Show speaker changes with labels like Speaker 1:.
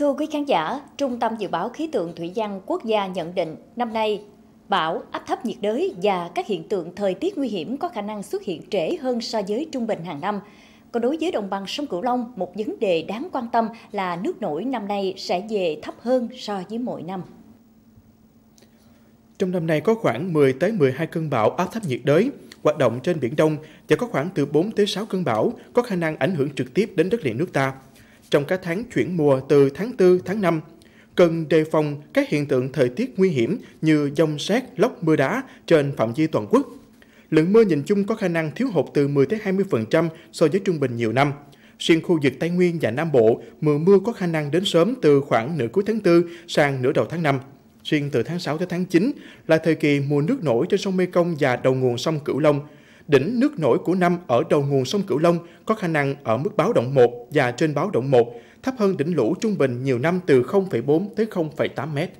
Speaker 1: Thưa quý khán giả, Trung tâm Dự báo Khí tượng Thủy văn Quốc gia nhận định năm nay bão, áp thấp nhiệt đới và các hiện tượng thời tiết nguy hiểm có khả năng xuất hiện trễ hơn so với trung bình hàng năm. Còn đối với đồng bằng sông Cửu Long, một vấn đề đáng quan tâm là nước nổi năm nay sẽ về thấp hơn so với mọi năm.
Speaker 2: Trong năm nay có khoảng 10 tới 12 cơn bão áp thấp nhiệt đới hoạt động trên biển Đông và có khoảng từ 4 tới 6 cơn bão có khả năng ảnh hưởng trực tiếp đến đất liền nước ta trong các tháng chuyển mùa từ tháng 4, tháng 5. Cần đề phòng các hiện tượng thời tiết nguy hiểm như dông xét lốc mưa đá trên phạm vi toàn quốc. Lượng mưa nhìn chung có khả năng thiếu hụt từ 10 tới 20% so với trung bình nhiều năm. Riêng khu vực Tây Nguyên và Nam Bộ, mưa mưa có khả năng đến sớm từ khoảng nửa cuối tháng 4 sang nửa đầu tháng 5. Riêng từ tháng 6 tới tháng 9 là thời kỳ mùa nước nổi trên sông Mekong và đầu nguồn sông Cửu Long – Đỉnh nước nổi của năm ở đầu nguồn sông Cửu Long có khả năng ở mức báo động 1 và trên báo động 1, thấp hơn đỉnh lũ trung bình nhiều năm từ 0,4 tới 0,8 mét.